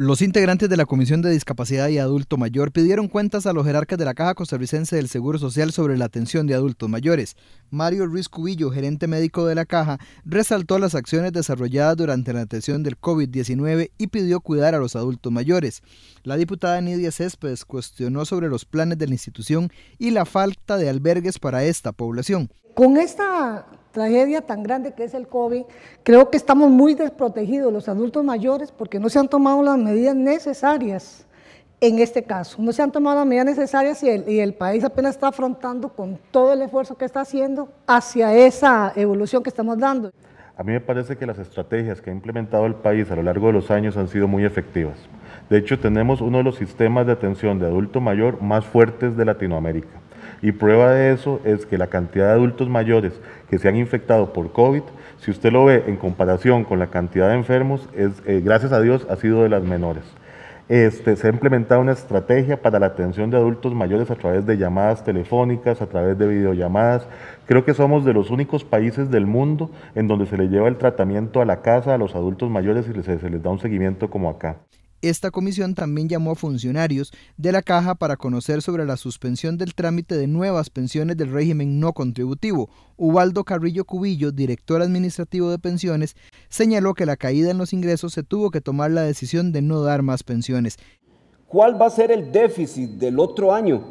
Los integrantes de la Comisión de Discapacidad y Adulto Mayor pidieron cuentas a los jerarcas de la Caja Costarricense del Seguro Social sobre la atención de adultos mayores. Mario Ruiz Cubillo, gerente médico de la Caja, resaltó las acciones desarrolladas durante la atención del COVID-19 y pidió cuidar a los adultos mayores. La diputada Nidia Céspedes cuestionó sobre los planes de la institución y la falta de albergues para esta población. Con esta tragedia tan grande que es el COVID, creo que estamos muy desprotegidos los adultos mayores porque no se han tomado las medidas necesarias en este caso. No se han tomado las medidas necesarias y el, país apenas está afrontando con todo el esfuerzo que está haciendo hacia esa evolución que estamos dando. A mí me parece que las estrategias que ha implementado el país a lo largo de los años han sido muy efectivas. De hecho, tenemos uno de los sistemas de atención de adulto mayor más fuertes de Latinoamérica. Y prueba de eso es que la cantidad de adultos mayores que se han infectado por COVID, si usted lo ve en comparación con la cantidad de enfermos, es, eh, gracias a Dios ha sido de las menores. Este, se ha implementado una estrategia para la atención de adultos mayores a través de llamadas telefónicas, a través de videollamadas. Creo que somos de los únicos países del mundo en donde se le lleva el tratamiento a la casa a los adultos mayores y se les da un seguimiento como acá. Esta comisión también llamó a funcionarios de la caja para conocer sobre la suspensión del trámite de nuevas pensiones del régimen no contributivo. Ubaldo Carrillo Cubillo, director administrativo de pensiones, señaló que la caída en los ingresos se tuvo que tomar la decisión de no dar más pensiones. ¿Cuál va a ser el déficit del otro año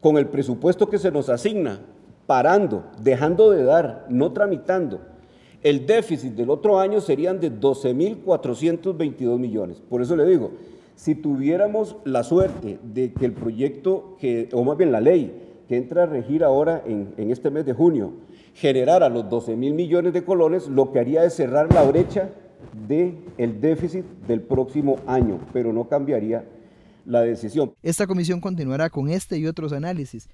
con el presupuesto que se nos asigna? Parando, dejando de dar, no tramitando el déficit del otro año serían de 12.422 millones. Por eso le digo, si tuviéramos la suerte de que el proyecto, que, o más bien la ley que entra a regir ahora en, este mes de junio, generara los 12 millones de colones, lo que haría es cerrar la brecha del el déficit del próximo año, pero no cambiaría la decisión. Esta comisión continuará con este y otros análisis.